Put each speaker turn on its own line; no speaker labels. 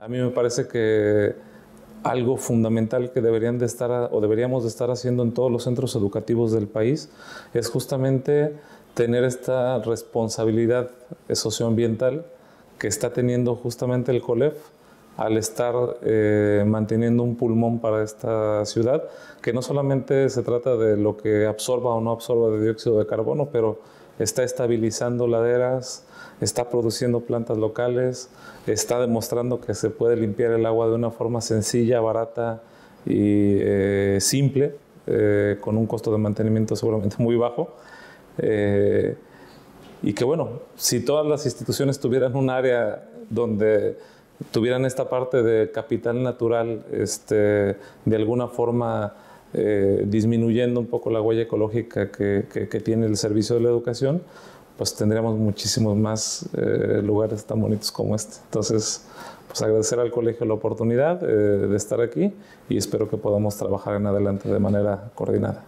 A mí me parece que algo fundamental que deberían de estar o deberíamos de estar haciendo en todos los centros educativos del país es justamente tener esta responsabilidad socioambiental que está teniendo justamente el COLEF al estar eh, manteniendo un pulmón para esta ciudad, que no solamente se trata de lo que absorba o no absorba de dióxido de carbono, pero está estabilizando laderas, está produciendo plantas locales, está demostrando que se puede limpiar el agua de una forma sencilla, barata y eh, simple, eh, con un costo de mantenimiento seguramente muy bajo. y que bueno, si todas las instituciones tuvieran un área donde tuvieran esta parte de capital natural, este, de alguna forma eh, disminuyendo un poco la huella ecológica que, que, tiene el servicio de la educación, pues tendríamos muchísimos más eh, lugares tan bonitos como este. Entonces, pues agradecer al colegio la oportunidad eh, de estar aquí y espero que podamos trabajar en adelante de manera coordinada.